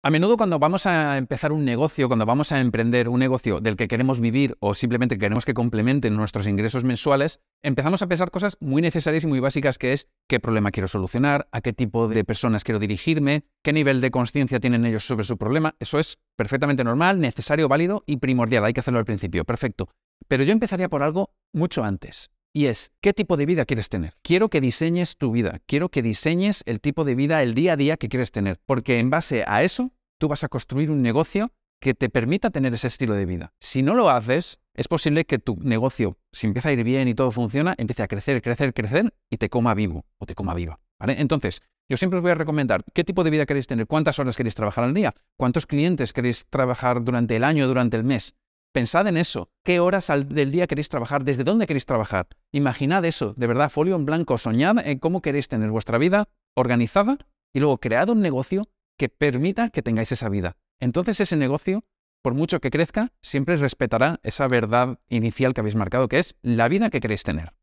A menudo cuando vamos a empezar un negocio, cuando vamos a emprender un negocio del que queremos vivir o simplemente queremos que complementen nuestros ingresos mensuales, empezamos a pensar cosas muy necesarias y muy básicas que es qué problema quiero solucionar, a qué tipo de personas quiero dirigirme, qué nivel de conciencia tienen ellos sobre su problema. Eso es perfectamente normal, necesario, válido y primordial. Hay que hacerlo al principio, perfecto. Pero yo empezaría por algo mucho antes y es, ¿qué tipo de vida quieres tener? Quiero que diseñes tu vida, quiero que diseñes el tipo de vida, el día a día que quieres tener, porque en base a eso, tú vas a construir un negocio que te permita tener ese estilo de vida. Si no lo haces, es posible que tu negocio, si empieza a ir bien y todo funciona, empiece a crecer, crecer, crecer y te coma vivo o te coma viva. Entonces, yo siempre os voy a recomendar qué tipo de vida queréis tener, cuántas horas queréis trabajar al día, cuántos clientes queréis trabajar durante el año, durante el mes. Pensad en eso. ¿Qué horas del día queréis trabajar? ¿Desde dónde queréis trabajar? Imaginad eso, de verdad, folio en blanco. Soñad en cómo queréis tener vuestra vida organizada y luego cread un negocio que permita que tengáis esa vida. Entonces ese negocio, por mucho que crezca, siempre respetará esa verdad inicial que habéis marcado, que es la vida que queréis tener.